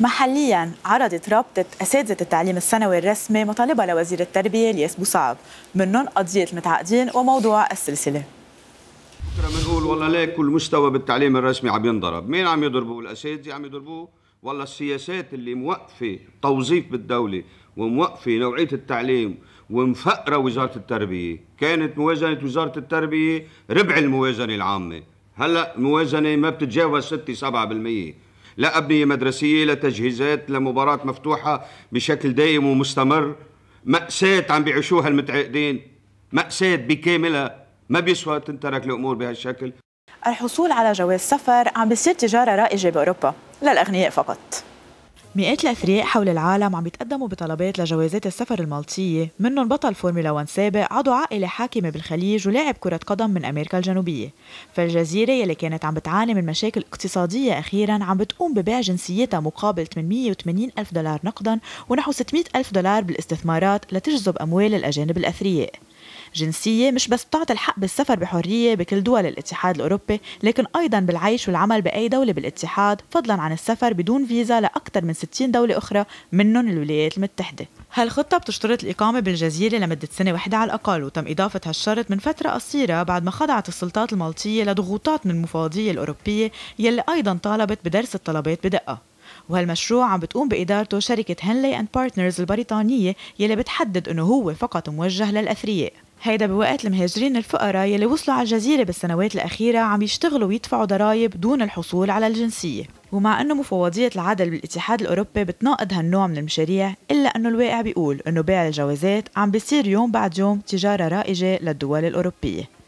محليا عرضت رابطة أساتذة التعليم الثانوي الرسمي مطالبة لوزير التربية الياس بوصعب منهم قضية المتعاقدين وموضوع السلسلة بكره بنقول والله ليه كل مستوى بالتعليم الرسمي عم ينضرب، مين عم يضربوه؟ الأساتذة عم يضربوه والله السياسات اللي موقفة توظيف بالدولة وموقفة نوعية التعليم ومفقرة وزارة التربية، كانت موازنة وزارة التربية ربع الموازنة العامة، هلا الموازنة ما بتتجاوز 6 7%. لا أبنية مدرسية لا تجهيزات لا مباراة مفتوحة بشكل دائم ومستمر مأساة عم بيعيشوها المتعاقدين مأساة بكاملها ما بيسوى تنترك الأمور بهالشكل الحصول على جواز سفر عم بيصير تجارة رائجة بأوروبا للأغنياء فقط مئات الأثرياء حول العالم عم يتقدموا بطلبات لجوازات السفر المالطية منهم بطل فورمولا 1 سابق عضو عائلة حاكمة بالخليج ولاعب كرة قدم من أمريكا الجنوبية فالجزيرة يلي كانت عم بتعاني من مشاكل اقتصادية أخيرا عم بتقوم ببيع جنسيتها مقابل 880 ألف دولار نقدا ونحو 600 ألف دولار بالاستثمارات لتجذب أموال الأجانب الأثرياء جنسية مش بس بتعطي الحق بالسفر بحرية بكل دول الاتحاد الأوروبي لكن أيضا بالعيش والعمل بأي دولة بالاتحاد فضلا عن السفر بدون فيزا لأكثر من 60 دولة أخرى منهم الولايات المتحدة هالخطة بتشترط الإقامة بالجزيرة لمدة سنة واحدة على الأقل وتم إضافة هالشرط من فترة قصيرة بعد ما خضعت السلطات المالطية لضغوطات من المفوضية الأوروبية يلي أيضا طالبت بدرس الطلبات بدقة وهالمشروع عم بتقوم بإدارته شركة هنلي أند بارتنرز البريطانية يلي بتحدد أنه هو فقط موجه للأثرياء هيدا بوقت المهاجرين الفقراء يلي وصلوا على الجزيرة بالسنوات الأخيرة عم يشتغلوا ويدفعوا ضرائب دون الحصول على الجنسية ومع انه مفوضيه العدل بالاتحاد الاوروبي بتناقض هالنوع من المشاريع الا انه الواقع بيقول انه بيع الجوازات عم بيصير يوم بعد يوم تجاره رائجه للدول الاوروبيه